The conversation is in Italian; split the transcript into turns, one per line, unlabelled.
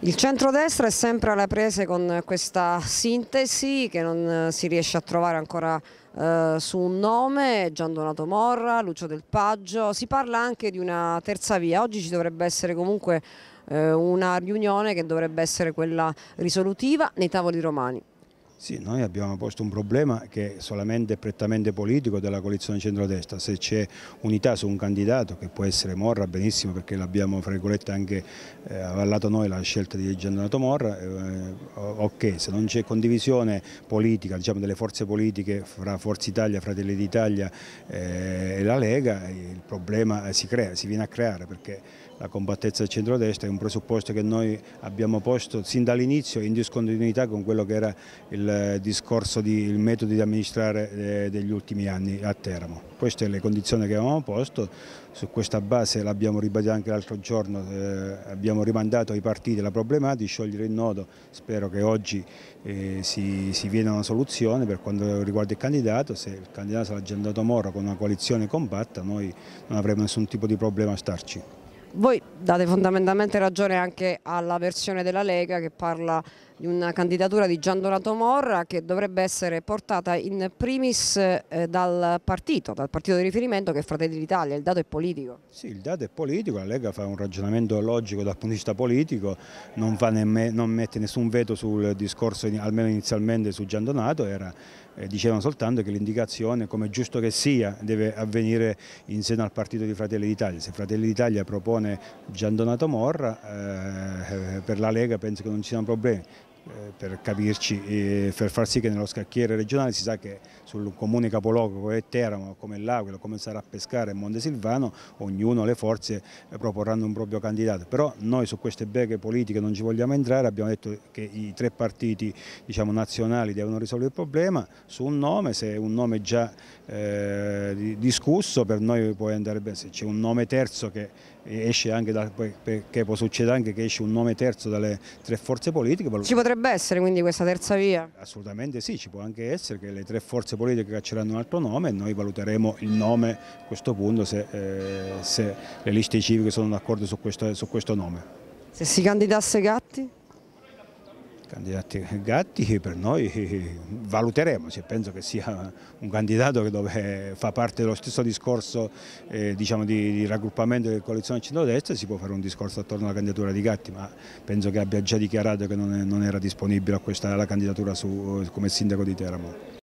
Il centrodestra è sempre alle prese con questa sintesi che non eh, si riesce a trovare ancora eh, su un nome, Gian Donato Morra, Lucio Del Paggio, si parla anche di una terza via, oggi ci dovrebbe essere comunque eh, una riunione che dovrebbe essere quella risolutiva nei tavoli romani.
Sì, noi abbiamo posto un problema che è solamente prettamente politico della coalizione centrodestra, se c'è unità su un candidato che può essere Morra benissimo perché l'abbiamo anche eh, avallato noi la scelta di Giannato Morra, eh, ok, se non c'è condivisione politica diciamo, delle forze politiche fra Forza Italia, Fratelli d'Italia eh, e la Lega, il problema si crea, si viene a creare perché la compattezza del centrodestra è un presupposto che noi abbiamo posto sin dall'inizio in discontinuità con quello che era il discorso, di, il metodo di amministrare eh, degli ultimi anni a Teramo. Queste sono le condizioni che avevamo posto, su questa base l'abbiamo ribadito anche l'altro giorno, eh, abbiamo rimandato ai partiti la problematica, di sciogliere il nodo, spero che oggi eh, si, si viene una soluzione per quanto riguarda il candidato, se il candidato sarà Giandato Moro con una coalizione compatta noi non avremo nessun tipo di problema a starci
voi date fondamentalmente ragione anche alla versione della Lega che parla di una candidatura di Gian Donato Morra che dovrebbe essere portata in primis eh, dal partito, dal partito di riferimento che è Fratelli d'Italia, il dato è politico. Sì, il
dato è politico, la Lega fa un ragionamento logico dal punto di vista politico, non, nemmeno, non mette nessun veto sul discorso, almeno inizialmente su Giandonato, era eh, dicevano soltanto che l'indicazione, come giusto che sia, deve avvenire in seno al partito di Fratelli d'Italia. Se Fratelli d'Italia propone Gian Donato Morra, eh, eh per la Lega penso che non ci siano problemi. Eh, per capirci, per far sì che nello scacchiere regionale si sa che sul comune capoluogo come Teramo, come L'Aquila, come sarà a Pescara Monte Silvano, ognuno le forze eh, proporranno un proprio candidato, però noi su queste beghe politiche non ci vogliamo entrare, abbiamo detto che i tre partiti diciamo, nazionali devono risolvere il problema su un nome, se è un nome già eh, discusso per noi può andare bene, se c'è un nome terzo che esce anche da, perché può succedere anche che esce un nome terzo dalle tre forze politiche. Ci
potrebbe essere quindi questa terza via? Assolutamente sì, ci può anche
essere che le tre forze politiche cacceranno un altro nome e noi valuteremo il nome a questo punto se, eh, se le liste civiche sono d'accordo su, su questo nome.
Se si candidasse Gatti?
candidati Gatti eh, per noi eh, eh, valuteremo, cioè, penso che sia un candidato che dove fa parte dello stesso discorso eh, diciamo di, di, raggruppamento delle coalizioni centrodestra si può fare un discorso attorno alla candidatura di Gatti ma penso che abbia già dichiarato che non, è, non era disponibile a questa, alla candidatura su, come sindaco di Teramo.